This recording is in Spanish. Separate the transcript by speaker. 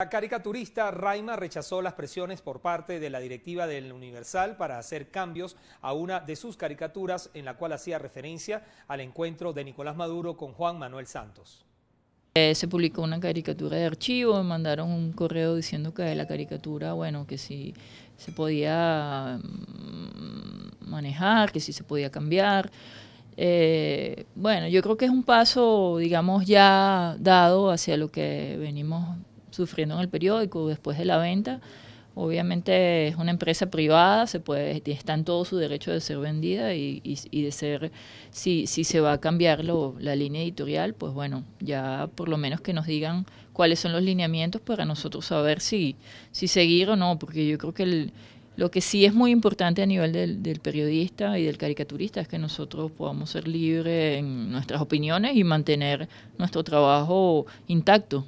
Speaker 1: La caricaturista Raima rechazó las presiones por parte de la directiva del Universal para hacer cambios a una de sus caricaturas en la cual hacía referencia al encuentro de Nicolás Maduro con Juan Manuel Santos.
Speaker 2: Eh, se publicó una caricatura de archivo, me mandaron un correo diciendo que la caricatura, bueno, que si se podía mm, manejar, que si se podía cambiar. Eh, bueno, yo creo que es un paso, digamos, ya dado hacia lo que venimos sufriendo en el periódico después de la venta. Obviamente es una empresa privada, se puede, está en todo su derecho de ser vendida y, y, de ser, si, si, se va a cambiar la línea editorial, pues bueno, ya por lo menos que nos digan cuáles son los lineamientos para nosotros saber si, si seguir o no, porque yo creo que lo que sí es muy importante a nivel del, del, periodista y del caricaturista es que nosotros podamos ser libres en nuestras opiniones y mantener nuestro trabajo intacto.